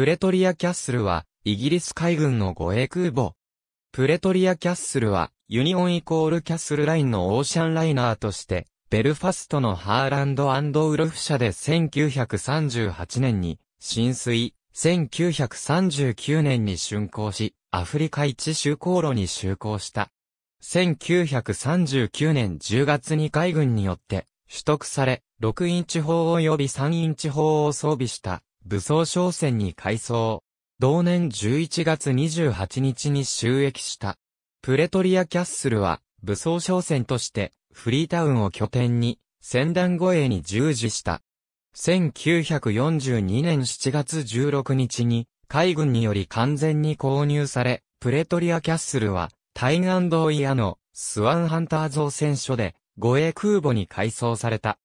プレトリア・キャッスルは、イギリス海軍の護衛空母。プレトリア・キャッスルは、ユニオンイコールキャッスルラインのオーシャンライナーとして、ベルファストのハーランドウルフ社で1938年に浸水、1939年に竣工し、アフリカ一周航路に就航した。1939年10月に海軍によって取得され、6インチ砲及び3インチ砲を装備した武装商船に改装。同年11月28日に収益した。プレトリアキャッスルは武装商船としてフリータウンを拠点に船団護衛に従事した。1942年7月16日に海軍により完全に購入され、プレトリアキャッスルはタインドーイアのスワンハンター造船所で護衛空母に改装された。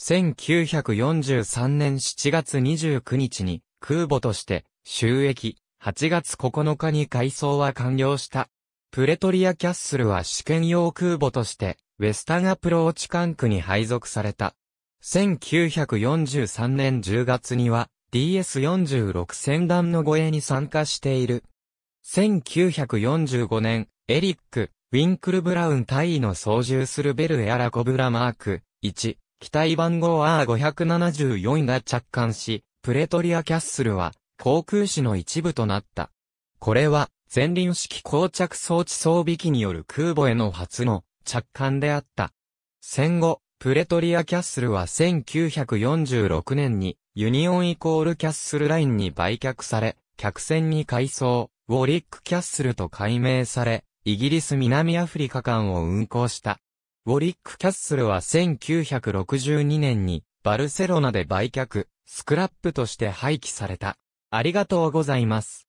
1943年7月29日に空母として収益、8月9日に改装は完了した。プレトリアキャッスルは試験用空母としてウェスタンアプローチ管区に配属された。1943年10月には DS46 船団の護衛に参加している。1945年、エリック、ウィンクル・ブラウン大尉の操縦するベルエアラコブラマーク1機体番号 R574 が着艦し、プレトリアキャッスルは航空士の一部となった。これは前輪式膠着装置装備機による空母への初の着艦であった。戦後、プレトリアキャッスルは1946年にユニオンイコールキャッスルラインに売却され、客船に改装、ウォリックキャッスルと改名され、イギリス南アフリカ間を運航した。ウォリック・キャッスルは1962年にバルセロナで売却、スクラップとして廃棄された。ありがとうございます。